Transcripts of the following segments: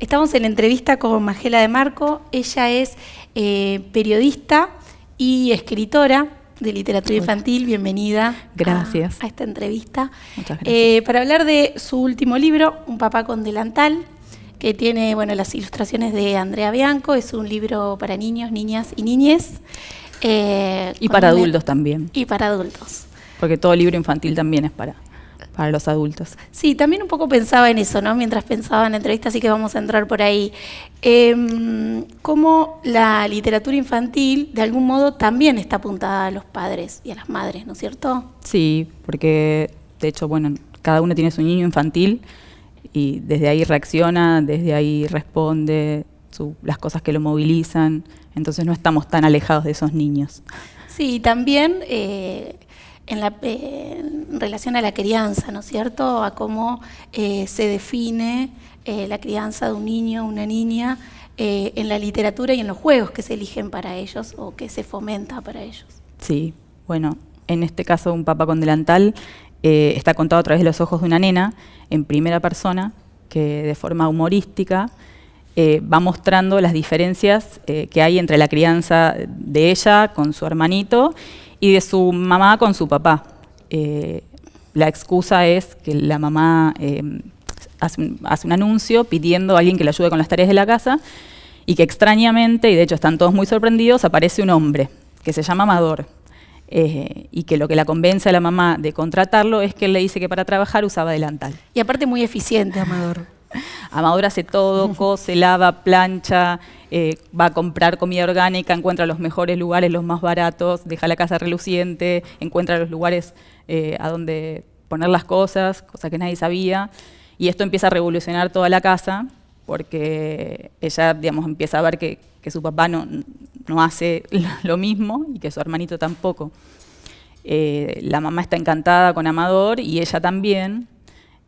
Estamos en la entrevista con Magela de Marco. Ella es eh, periodista y escritora de literatura infantil. Bienvenida. Gracias. A, esta entrevista. Eh, para hablar de su último libro, Un papá con delantal, que tiene bueno, las ilustraciones de Andrea Bianco. Es un libro para niños, niñas y niñes. Eh, y para adultos también. Y para adultos. Porque todo libro infantil también es para para los adultos. Sí, también un poco pensaba en eso, ¿no? Mientras pensaba en la entrevista, así que vamos a entrar por ahí. Em, cómo la literatura infantil, de algún modo, también está apuntada a los padres y a las madres, ¿no es cierto? Sí, porque de hecho, bueno, cada uno tiene su niño infantil y desde ahí reacciona, desde ahí responde las cosas que lo movilizan, entonces no estamos tan alejados de esos niños. Sí, también eh, en, la, relación a la crianza, ¿no es cierto? A cómo eh, se define eh, la crianza de un niño, una niña, eh, en la literatura y en los juegos que se eligen para ellos o que se fomenta para ellos. Sí, bueno, en este caso un papá con delantal está contado a través de los ojos de una nena en primera persona que de forma humorística va mostrando las diferencias que hay entre la crianza de ella con su hermanito y de su mamá con su papá. Eh, la excusa es que la mamá eh, hace, un, anuncio pidiendo a alguien que le ayude con las tareas de la casa y que extrañamente, y de hecho están todos muy sorprendidos, aparece un hombre que se llama Amador eh, y que lo que la convence a la mamá de contratarlo es que él le dice que para trabajar usaba delantal. Y aparte muy eficiente, Amador. Amador hace todo, cose, lava, plancha, eh, va a comprar comida orgánica, encuentra los mejores lugares, los más baratos, deja la casa reluciente, encuentra los lugares eh, a donde poner las cosas, cosa que nadie sabía. Y esto empieza a revolucionar toda la casa, porque ella, digamos, empieza a ver que, su papá no, no hace lo mismo y que su hermanito tampoco. Eh, la mamá está encantada con Amador y ella también.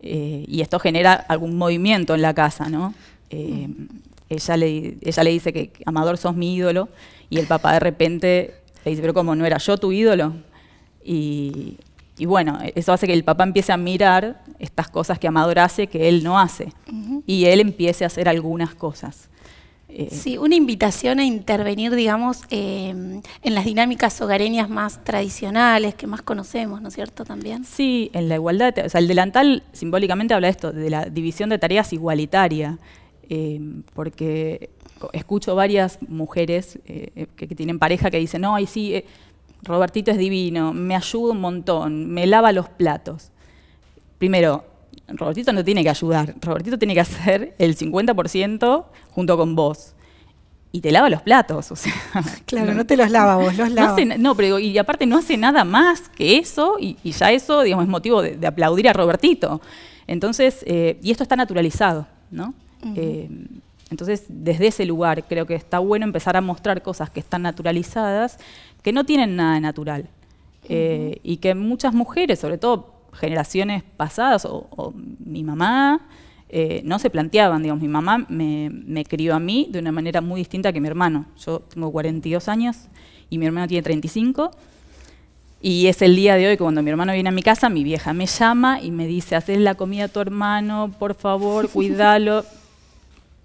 Eh, y esto genera algún movimiento en la casa, ¿no? Eh, ella, le, dice que Amador sos mi ídolo y el papá de repente le dice, pero como no era yo tu ídolo? Y, bueno, eso hace que el papá empiece a mirar estas cosas que Amador hace que él no hace y él empiece a hacer algunas cosas. Eh, sí, una invitación a intervenir, digamos, eh, en las dinámicas hogareñas más tradicionales, que más conocemos, ¿no es cierto? También. Sí, en la igualdad, o sea, el delantal simbólicamente habla de esto, de la división de tareas igualitaria, eh, porque escucho varias mujeres que, tienen pareja que dicen, no, ay sí, Robertito es divino, me ayuda un montón, me lava los platos. Primero, Robertito no tiene que ayudar, Robertito tiene que hacer el 50% junto con vos. Y te lava los platos, o sea. Claro, no, te los lava vos, los lava. No, pero y aparte no hace nada más que eso, y, ya eso, digamos, es motivo de, aplaudir a Robertito. Entonces, eh, y esto está naturalizado, ¿no? Eh, entonces, desde ese lugar creo que está bueno empezar a mostrar cosas que están naturalizadas, que no tienen nada de natural. Eh, y que muchas mujeres, sobre todo generaciones pasadas o, mi mamá eh, no se planteaban, digamos, mi mamá me, me, crió a mí de una manera muy distinta que mi hermano. Yo tengo 42 años y mi hermano tiene 35. Y es el día de hoy cuando mi hermano viene a mi casa, mi vieja me llama y me dice, haces la comida a tu hermano, por favor, cuídalo.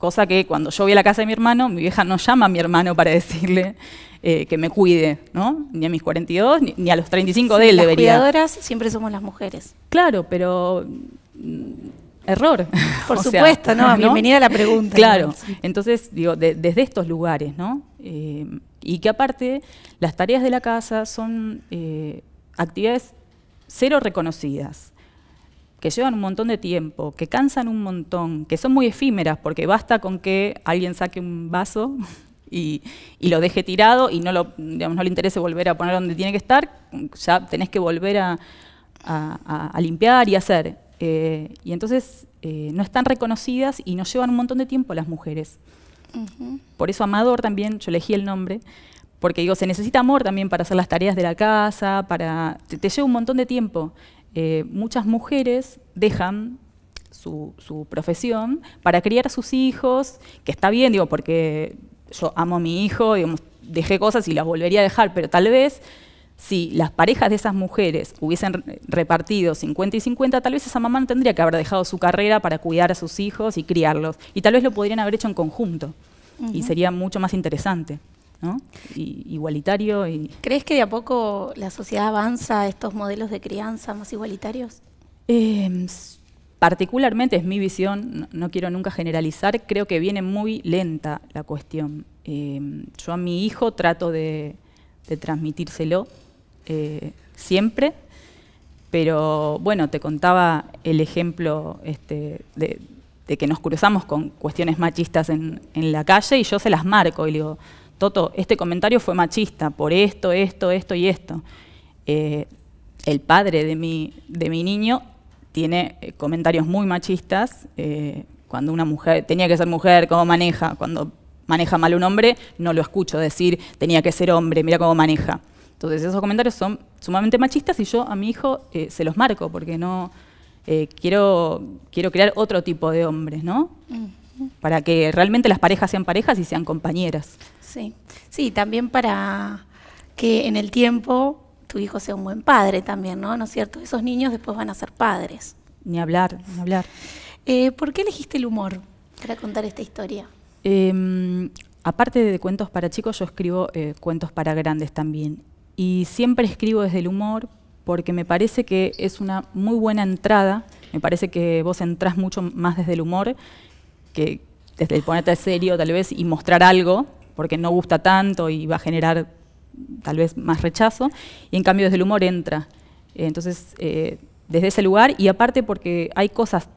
Cosa que cuando yo voy a la casa de mi hermano, mi vieja no llama a mi hermano para decirle eh, que me cuide, ¿no? Ni a mis 42, ni, a los 35 de él debería. Las cuidadoras siempre somos las mujeres. Claro, pero mm, error. Por supuesto, ¿no? Bienvenida a la pregunta. Claro. Entonces, digo, desde estos lugares, ¿no? Eh, y que aparte, las tareas de la casa son eh, actividades cero reconocidas que llevan un montón de tiempo, que cansan un montón, que son muy efímeras, porque basta con que alguien saque un vaso y, lo deje tirado y no, le interese volver a poner donde tiene que estar, ya tenés que volver a, limpiar y hacer. Eh, y entonces eh, no están reconocidas y nos llevan un montón de tiempo las mujeres. Por eso Amador también, yo elegí el nombre, porque digo, se necesita amor también para hacer las tareas de la casa, para te lleva un montón de tiempo. Eh, muchas mujeres dejan su, profesión para criar a sus hijos, que está bien, digo, porque yo amo a mi hijo, dejé cosas y las volvería a dejar, pero tal vez si las parejas de esas mujeres hubiesen repartido 50 y 50, tal vez esa mamá no tendría que haber dejado su carrera para cuidar a sus hijos y criarlos. Y tal vez lo podrían haber hecho en conjunto. Y sería mucho más interesante igualitario. Y... ¿Crees que de a poco la sociedad avanza a estos modelos de crianza más igualitarios? Em, particularmente es mi visión, no, quiero nunca generalizar, creo que viene muy lenta la cuestión. Em, yo a mi hijo trato de, transmitírselo eh, siempre, pero bueno, te contaba el ejemplo este, de, que nos cruzamos con cuestiones machistas en, en la calle y yo se las marco y digo, Toto, este comentario fue machista por esto, esto, esto y esto. Eh, el padre de mi, de mi niño tiene eh, comentarios muy machistas. Eh, cuando una mujer, tenía que ser mujer, cómo maneja. Cuando maneja mal un hombre, no lo escucho decir, tenía que ser hombre, mira cómo maneja. Entonces esos comentarios son sumamente machistas y yo a mi hijo se los marco porque no quiero, quiero crear otro tipo de hombres, ¿no? Para que realmente las parejas sean parejas y sean compañeras. Sí, sí, también para que en el tiempo tu hijo sea un buen padre también, ¿no? ¿No es cierto? Esos niños después van a ser padres. Ni hablar, ni hablar. Eh, ¿Por qué elegiste el humor para contar esta historia? Em, aparte de cuentos para chicos, yo escribo eh, cuentos para grandes también. Y siempre escribo desde el humor porque me parece que es una muy buena entrada. Me parece que vos entras mucho más desde el humor que desde el ponerte serio tal vez y mostrar algo porque no gusta tanto y va a generar tal vez más rechazo, y en cambio desde el humor entra. Eh, entonces, eh, desde ese lugar, y aparte porque hay cosas,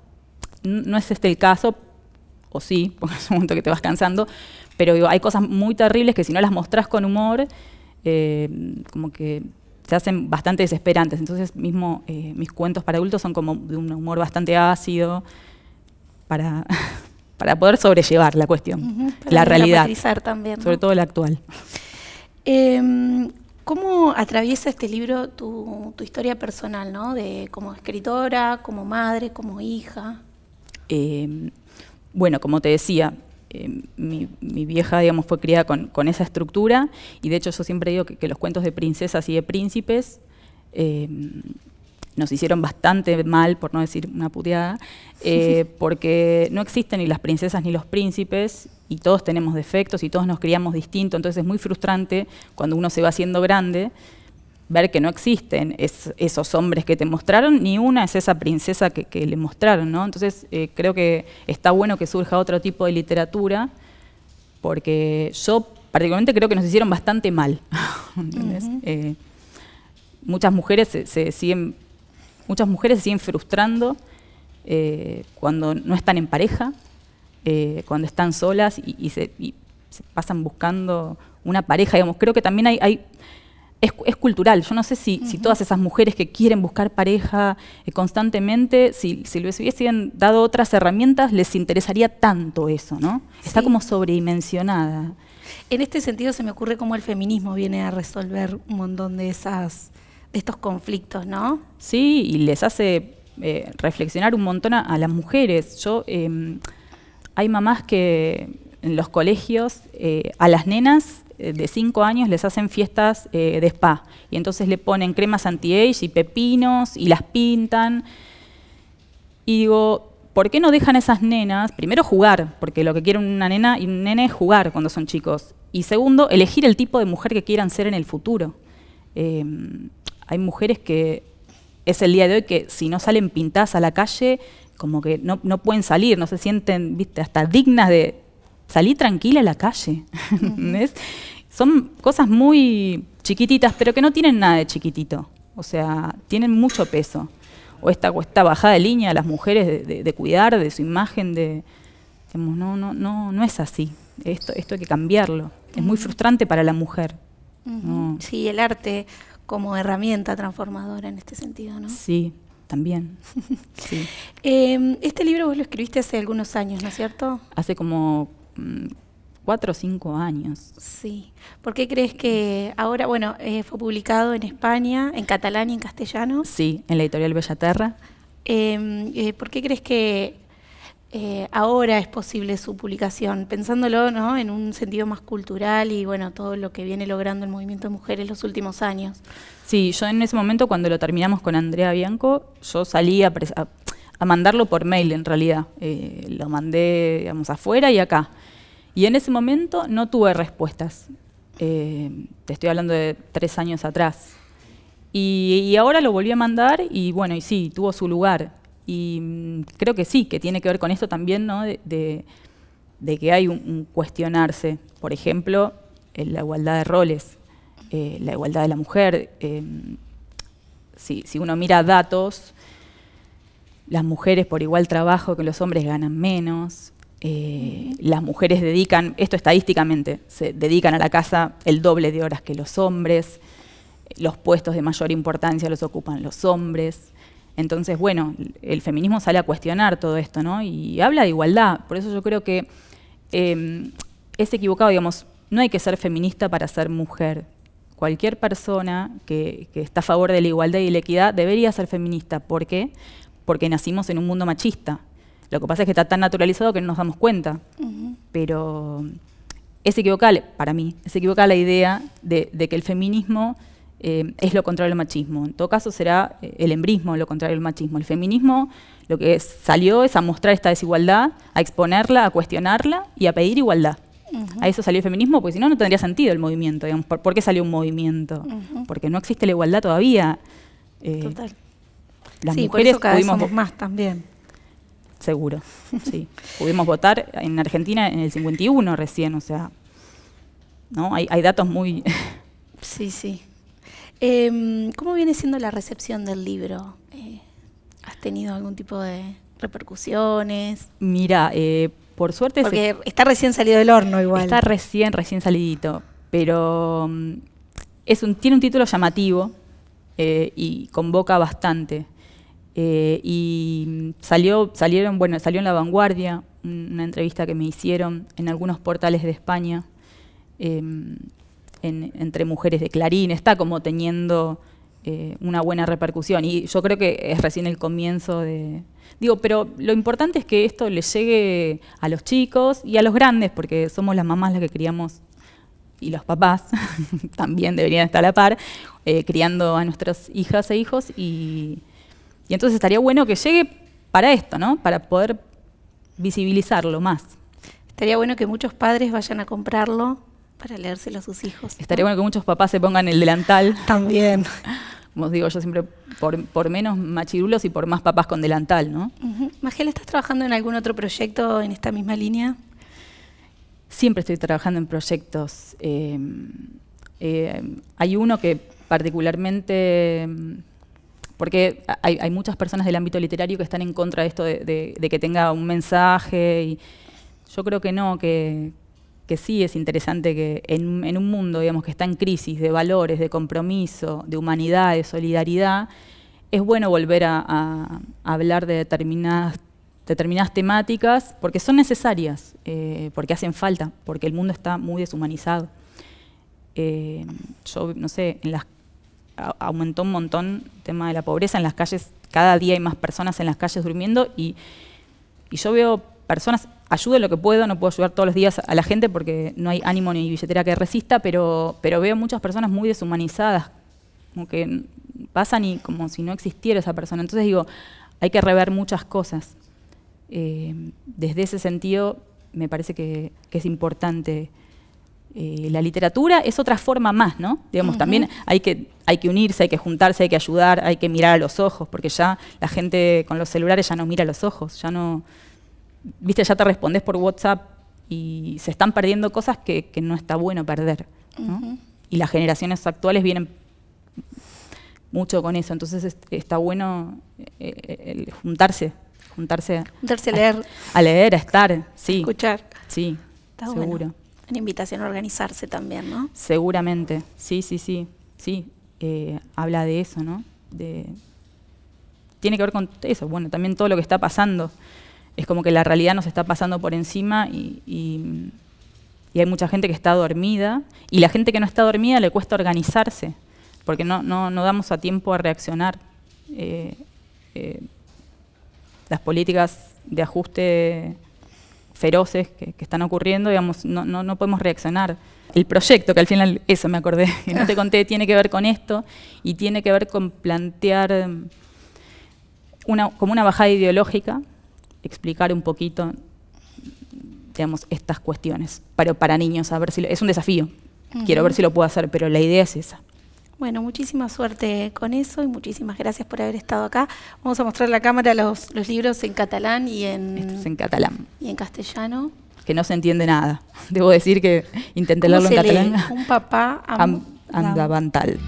no es este el caso, o sí, porque es un momento que te vas cansando, pero hay cosas muy terribles que si no las mostrás con humor, eh, como que se hacen bastante desesperantes. Entonces, mismo mis cuentos para adultos son como de un humor bastante ácido, para, para poder sobrellevar la cuestión, la realidad, también, sobre todo la actual. Em, ¿Cómo atraviesa este libro tu, historia personal, ¿no? de, como escritora, como madre, como hija? Em, bueno, como te decía, em, mi, vieja digamos, fue criada con, esa estructura y de hecho yo siempre digo que, que los cuentos de princesas y de príncipes nos hicieron bastante mal, por no decir una puteada, eh, porque no existen ni las princesas ni los príncipes y todos tenemos defectos y todos nos criamos distinto, entonces es muy frustrante cuando uno se va haciendo grande ver que no existen esos hombres que te mostraron, ni una es esa princesa que, le mostraron, ¿no? Entonces eh, creo que está bueno que surja otro tipo de literatura, porque yo particularmente creo que nos hicieron bastante mal, eh, muchas mujeres se, se siguen Muchas mujeres se siguen frustrando eh, cuando no están en pareja, eh, cuando están solas y, se, pasan buscando una pareja. Digamos, creo que también hay, es, cultural. Yo no sé si, todas esas mujeres que quieren buscar pareja eh, constantemente, si, si, les hubiesen dado otras herramientas, les interesaría tanto eso, ¿no? Está como sobredimensionada. En este sentido se me ocurre cómo el feminismo viene a resolver un montón de esas de estos conflictos, ¿no? Sí, y les hace eh, reflexionar un montón a, las mujeres. Yo em, hay mamás que en los colegios eh, a las nenas eh, de 5 años les hacen fiestas de spa y entonces le ponen cremas anti-age y pepinos y las pintan. Y digo, ¿por qué no dejan a esas nenas primero jugar? Porque lo que quiere una nena y un nene es jugar cuando son chicos. Y segundo, elegir el tipo de mujer que quieran ser en el futuro. Em, hay mujeres que es el día de hoy que si no salen pintadas a la calle, como que no, pueden salir, no se sienten, viste, hasta dignas de salir tranquila a la calle. Son cosas muy chiquititas, pero que no tienen nada de chiquitito. O sea, tienen mucho peso. O esta, esta bajada de línea a las mujeres de, cuidar, de su imagen, de. no, no, no, no es así. Esto, esto hay que cambiarlo. Es muy frustrante para la mujer. Sí, el arte como herramienta transformadora en este sentido, ¿no? Sí, también. Em, este libro vos lo escribiste hace algunos años, ¿no es cierto? Hace como mm, cuatro o cinco años. Sí. ¿Por qué crees que ahora, bueno, eh, fue publicado en España, en catalán y en castellano? Sí, en la editorial Bellaterra. Em, eh, ¿Por qué crees que eh, ahora es posible su publicación, pensándolo ¿no? en un sentido más cultural y bueno, todo lo que viene logrando el movimiento de mujeres los últimos años. Sí, yo en ese momento cuando lo terminamos con Andrea Bianco, yo salí a, mandarlo por mail en realidad, eh, lo mandé digamos afuera y acá. Y en ese momento no tuve respuestas, eh, te estoy hablando de tres años atrás. Y, y ahora lo volví a mandar y bueno, y sí, tuvo su lugar y mm, creo que sí, que tiene que ver con esto también, ¿no? de, que hay un, cuestionarse, por ejemplo, la igualdad de roles, eh, la igualdad de la mujer. Eh, si, uno mira datos, las mujeres por igual trabajo que los hombres ganan menos, eh, las mujeres dedican, esto estadísticamente, se dedican a la casa el doble de horas que los hombres, los puestos de mayor importancia los ocupan los hombres, entonces, bueno, el feminismo sale a cuestionar todo esto, ¿no? Y habla de igualdad. Por eso yo creo que em, es equivocado, digamos, no hay que ser feminista para ser mujer. Cualquier persona que, está a favor de la igualdad y la equidad debería ser feminista. ¿Por qué? Porque nacimos en un mundo machista. Lo que pasa es que está tan naturalizado que no nos damos cuenta. Pero es equivocable, para mí, es equivocada la idea de que el feminismo eh, es lo contrario al machismo. En todo caso será eh, el embrismo lo contrario al machismo. El feminismo lo que salió es a mostrar esta desigualdad, a exponerla, a cuestionarla y a pedir igualdad. A eso salió el feminismo, porque si no, no tendría sentido el movimiento. Digamos. ¿Por, qué salió un movimiento? Porque no existe la igualdad todavía. Eh, Total. Las mujeres más también. Seguro, sí. Pudimos votar en Argentina en el 51 recién, o sea, ¿no? Hay, hay datos muy... sí, sí. Em, ¿Cómo viene siendo la recepción del libro? Eh, ¿Has tenido algún tipo de repercusiones? Mira, eh, por suerte... Porque está recién salido del horno igual. Está recién, recién salidito, pero mm, tiene un título llamativo eh, y convoca bastante. y mm, salió, salieron, bueno, salió en La Vanguardia, una entrevista que me hicieron en algunos portales de España. Em, entre mujeres de Clarín, está como teniendo eh, una buena repercusión. Y yo creo que es recién el comienzo de... Digo, pero lo importante es que esto le llegue a los chicos y a los grandes, porque somos las mamás las que criamos y los papás también deberían estar a la par, eh, criando a nuestras hijas e hijos. Y, y entonces estaría bueno que llegue para esto, ¿no? Para poder visibilizarlo más. Estaría bueno que muchos padres vayan a comprarlo para leérselo a sus hijos. Estaría bueno que muchos papás se pongan el delantal. También. Como digo, yo siempre, por, menos machirulos y por más papás con delantal, ¿no? ¿estás trabajando en algún otro proyecto en esta misma línea? Siempre estoy trabajando en proyectos. Em, eh, hay uno que particularmente em, porque hay, muchas personas del ámbito literario que están en contra de esto de, de que tenga un mensaje y yo creo que no, que, que sí es interesante que en, un mundo, digamos, que está en crisis de valores, de compromiso, de humanidad, de solidaridad, es bueno volver a, hablar de determinadas, determinadas temáticas porque son necesarias, eh, porque hacen falta, porque el mundo está muy deshumanizado. Eh, yo, no sé, en las, aumentó un montón el tema de la pobreza en las calles, cada día hay más personas en las calles durmiendo y, y yo veo personas, ayudo lo que puedo, no puedo ayudar todos los días a la gente porque no hay ánimo ni billetera que resista, pero, pero veo muchas personas muy deshumanizadas, como que pasan y como si no existiera esa persona. Entonces digo, hay que rever muchas cosas. Eh, desde ese sentido, me parece que, es importante. Eh, la literatura es otra forma más, ¿no? Digamos, también hay que, hay que unirse, hay que juntarse, hay que ayudar, hay que mirar a los ojos, porque ya la gente con los celulares ya no mira a los ojos, ya no, viste, ya te respondes por WhatsApp y se están perdiendo cosas que, no está bueno perder. Y las generaciones actuales vienen mucho con eso, entonces está bueno eh, eh, juntarse, juntarse, a, leer. A leer, a estar, sí. A escuchar. Sí, seguro. Una invitación a organizarse también, ¿no? Seguramente, sí, sí, sí, sí. Eh, habla de eso, ¿no? De, tiene que ver con eso, bueno, también todo lo que está pasando es como que la realidad nos está pasando por encima y, hay mucha gente que está dormida y la gente que no está dormida le cuesta organizarse porque no, damos a tiempo a reaccionar. Eh, eh, las políticas de ajuste feroces que, están ocurriendo, digamos, no, podemos reaccionar. El proyecto, que al final, eso me acordé, que no te conté, tiene que ver con esto y tiene que ver con plantear como una bajada ideológica explicar un poquito, digamos, estas cuestiones. Pero para niños, a ver si es un desafío. Quiero ver si lo puedo hacer, pero la idea es esa. Bueno, muchísima suerte con eso y muchísimas gracias por haber estado acá. Vamos a mostrar la cámara los, libros en catalán y en... en catalán. Y en castellano. Que no se entiende nada. Debo decir que intenté leerlo en catalán. Un papá andavantal.